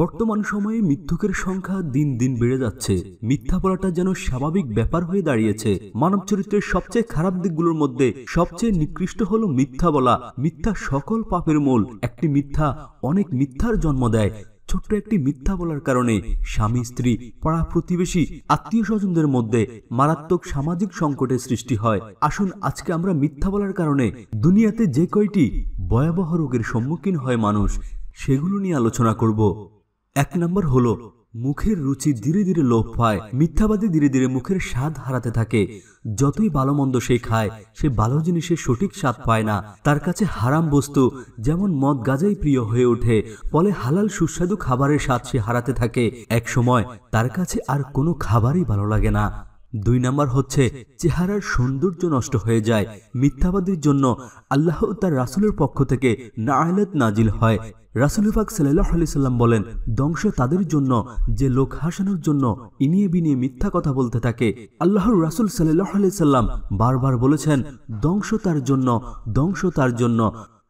বর্তমান সময়ে মিথ্যকের সংখ্যা দিন দিন বেড়ে যাচ্ছে মিথ্যা বলাটা যেন স্বাভাবিক ব্যাপার হয়ে দাঁড়িয়েছে মানব চরিত্রের সবচেয়ে খারাপ দিকগুলোর মধ্যে সবচেয়ে নিকৃষ্ট হলো মিথ্যা বলা মিথ্যা সকল পাপের মূল একটি মিথ্যা অনেক মিথ্যার জন্ম দেয় ছোট্ট একটি মিথ্যা বলার কারণে স্বামী স্ত্রী পাড়া প্রতিবেশী আত্মীয় স্বজনদের মধ্যে মারাত্মক সামাজিক সংকটের সৃষ্টি হয় আসুন আজকে আমরা মিথ্যা বলার কারণে দুনিয়াতে যে কয়টি ভয়াবহ রোগের সম্মুখীন হয় মানুষ সেগুলো নিয়ে আলোচনা করব এক নম্বর হল মুখের রুচি ধীরে ধীরে লোপ পায় মিথ্যাবাদী ধীরে ধীরে মুখের স্বাদ হারাতে থাকে যতই ভালো মন্দ সে খায় সে ভালো জিনিসের সঠিক স্বাদ পায় না তার কাছে হারাম বস্তু যেমন মদ গাজাই প্রিয় হয়ে ওঠে ফলে হালাল সুস্বাদু খাবারের স্বাদ সে হারাতে থাকে এক সময় তার কাছে আর কোনো খাবারই ভালো লাগে না দুই নাম্বার হচ্ছে চেহারার সৌন্দর্য নষ্ট হয়ে যায় মিথ্যাবাদীর জন্য আল্লাহ তার রাসুলের পক্ষ থেকে নাজিল হয় রাসুল সাল্লাহ আলি সাল্লাম বলেন ধ্বংস তাদের জন্য যে লোক হাসানোর জন্য ইনিয়ে বিনিয়ে মিথ্যা কথা বলতে থাকে আল্লাহর রাসুল সাল্লাহ আলি সাল্লাম বারবার বলেছেন ধ্বংস তার জন্য ধ্বংস তার জন্য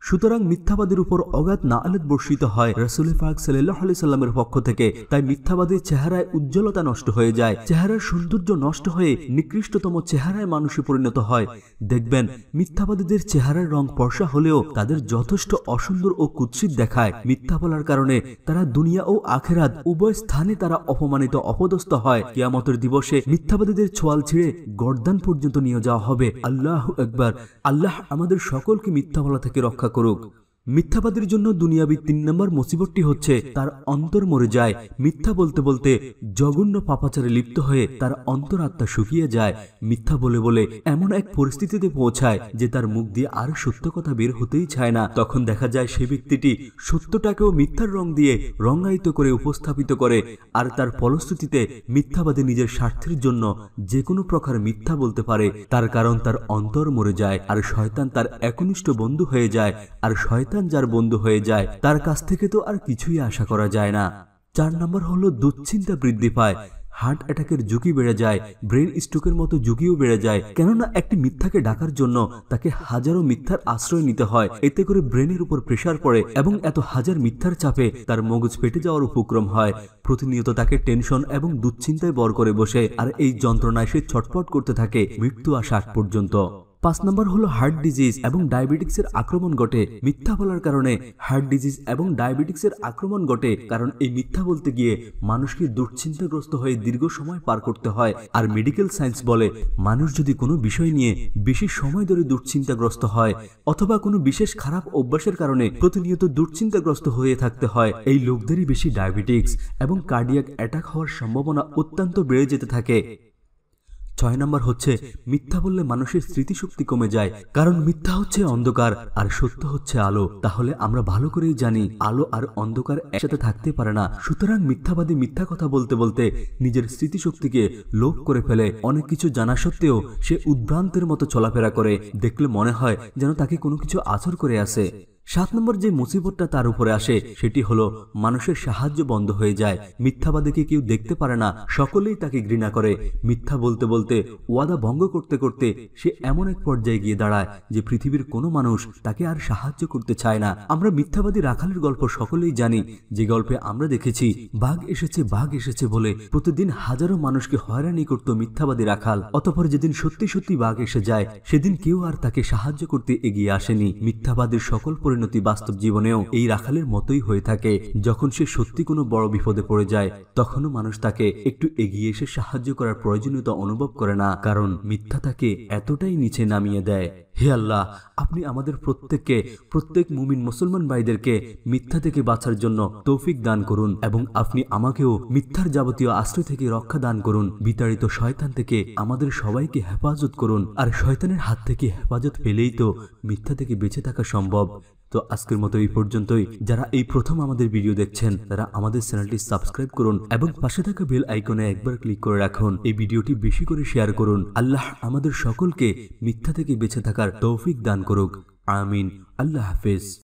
সুতরাং মিথ্যাবাদের উপর অগাধ নাআলেদ বর্ষিত হয় রাসুল ফাক সাল্লাহ সাল্লামের পক্ষ থেকে তাই মিথ্যাবাদের চেহারায় উজ্জ্বলতা নষ্ট হয়ে যায় চেহারার সৌন্দর্য নষ্ট হয়ে নিকৃষ্টতম চেহারায় মানুষে পরিণত হয় দেখবেন মিথ্যাবাদীদের চেহারার রং পর্ষা হলেও তাদের যথেষ্ট অসুন্দর ও কুৎসিত দেখায় মিথ্যা বলার কারণে তারা দুনিয়া ও আখেরাত উভয় স্থানে তারা অপমানিত অপদস্থ হয় কিয়ামতের দিবসে মিথ্যাবাদীদের ছোয়াল ছিঁড়ে গর্দান পর্যন্ত নিয়ে যাওয়া হবে আল্লাহ একবার আল্লাহ আমাদের সকলকে মিথ্যা বলা থেকে রক্ষা करुक মিথ্যাবাদীর জন্য দুনিয়াবী তিন নম্বর মুসিবতটি হচ্ছে তার অন্তর মরে যায় মিথ্যা বলতে বলতে জঘন্য পাপাচারে লিপ্ত হয়ে তার অন্তরাত্মা শুকিয়ে যায় মিথ্যা বলে বলে এমন এক পরিস্থিতিতে পৌঁছায় যে তার মুখ দিয়ে আর সত্য কথা বের হতেই চায় না তখন দেখা যায় সে ব্যক্তিটি সত্যটাকেও মিথ্যার রং দিয়ে রঙায়িত করে উপস্থাপিত করে আর তার ফলশ্রুতিতে মিথ্যাবাদী নিজের স্বার্থের জন্য যে কোনো প্রকার মিথ্যা বলতে পারে তার কারণ তার অন্তর মরে যায় আর শয়তান তার একনিষ্ঠ বন্ধু হয়ে যায় আর শয়তান শয়তান যার বন্ধু হয়ে যায় তার কাছ থেকে তো আর কিছুই আশা করা যায় না চার নম্বর হলো দুশ্চিন্তা বৃদ্ধি পায় হার্ট অ্যাটাকের ঝুঁকি বেড়ে যায় ব্রেন স্ট্রোকের মতো ঝুঁকিও বেড়ে যায় কেননা একটি মিথ্যাকে ডাকার জন্য তাকে হাজারো মিথ্যার আশ্রয় নিতে হয় এতে করে ব্রেনের উপর প্রেশার পড়ে এবং এত হাজার মিথ্যার চাপে তার মগজ ফেটে যাওয়ার উপক্রম হয় প্রতিনিয়ত তাকে টেনশন এবং দুশ্চিন্তায় বর করে বসে আর এই যন্ত্রণায় সে ছটফট করতে থাকে মৃত্যু আসা পর্যন্ত পাঁচ নম্বর হলো হার্ট ডিজিজ এবং ডায়াবেটিক্সের আক্রমণ ঘটে মিথ্যা বলার কারণে হার্ট ডিজিজ এবং ডায়াবেটিক্সের আক্রমণ ঘটে কারণ এই মিথ্যা বলতে গিয়ে মানুষকে দুশ্চিন্তাগ্রস্ত হয়ে দীর্ঘ সময় পার করতে হয় আর মেডিকেল সায়েন্স বলে মানুষ যদি কোনো বিষয় নিয়ে বেশি সময় ধরে দুশ্চিন্তাগ্রস্ত হয় অথবা কোনো বিশেষ খারাপ অভ্যাসের কারণে প্রতিনিয়ত দুশ্চিন্তাগ্রস্ত হয়ে থাকতে হয় এই লোকদেরই বেশি ডায়াবেটিক্স এবং কার্ডিয়াক অ্যাটাক হওয়ার সম্ভাবনা অত্যন্ত বেড়ে যেতে থাকে ছয় নম্বর হচ্ছে মিথ্যা বললে মানুষের স্মৃতিশক্তি কমে যায় কারণ মিথ্যা হচ্ছে অন্ধকার আর সত্য হচ্ছে আলো তাহলে আমরা ভালো করেই জানি আলো আর অন্ধকার একসাথে থাকতে পারে না সুতরাং মিথ্যাবাদী মিথ্যা কথা বলতে বলতে নিজের স্মৃতিশক্তিকে লোপ করে ফেলে অনেক কিছু জানা সত্ত্বেও সে উদ্ভ্রান্তের মতো চলাফেরা করে দেখলে মনে হয় যেন তাকে কোনো কিছু আচর করে আসে সাত নম্বর যে মুসিবতটা তার উপরে আসে সেটি হলো মানুষের সাহায্য বন্ধ হয়ে যায় মিথ্যাবাদীকে কেউ দেখতে পারে না সকলেই তাকে ঘৃণা করে মিথ্যা বলতে বলতে ওয়াদা ভঙ্গ করতে করতে সে এমন এক পর্যায়ে গিয়ে দাঁড়ায় যে পৃথিবীর কোনো মানুষ তাকে আর সাহায্য করতে চায় না আমরা মিথ্যাবাদী রাখালের গল্প সকলেই জানি যে গল্পে আমরা দেখেছি বাঘ এসেছে বাঘ এসেছে বলে প্রতিদিন হাজারো মানুষকে হয়রানি করত মিথ্যাবাদী রাখাল অতপর যেদিন সত্যি সত্যি বাঘ এসে যায় সেদিন কেউ আর তাকে সাহায্য করতে এগিয়ে আসেনি মিথ্যাবাদীর সকল পরিণতি বাস্তব জীবনেও এই রাখালের মতোই হয়ে থাকে যখন সে সত্যি কোনো বড় বিপদে পড়ে যায় তখনও মানুষ তাকে একটু এগিয়ে এসে সাহায্য করার প্রয়োজনীয়তা অনুভব করে না কারণ মিথ্যা তাকে এতটাই নিচে নামিয়ে দেয় হে আল্লাহ আপনি আমাদের প্রত্যেককে প্রত্যেক মুমিন মুসলমান ভাইদেরকে মিথ্যা থেকে বাঁচার জন্য তৌফিক দান করুন এবং আপনি আমাকেও মিথ্যার যাবতীয় আশ্রয় থেকে রক্ষা দান করুন বিতাড়িত শয়তান থেকে আমাদের সবাইকে হেফাজত করুন আর শয়তানের হাত থেকে হেফাজত পেলেই তো মিথ্যা থেকে বেঁচে থাকা সম্ভব তো আজকের মতো এই পর্যন্তই যারা এই প্রথম আমাদের ভিডিও দেখছেন তারা আমাদের চ্যানেলটি সাবস্ক্রাইব করুন এবং পাশে থাকা বেল আইকনে একবার ক্লিক করে রাখুন এই ভিডিওটি বেশি করে শেয়ার করুন আল্লাহ আমাদের সকলকে মিথ্যা থেকে বেঁচে থাকার তৌফিক দান করুক আমিন আল্লাহ হাফেজ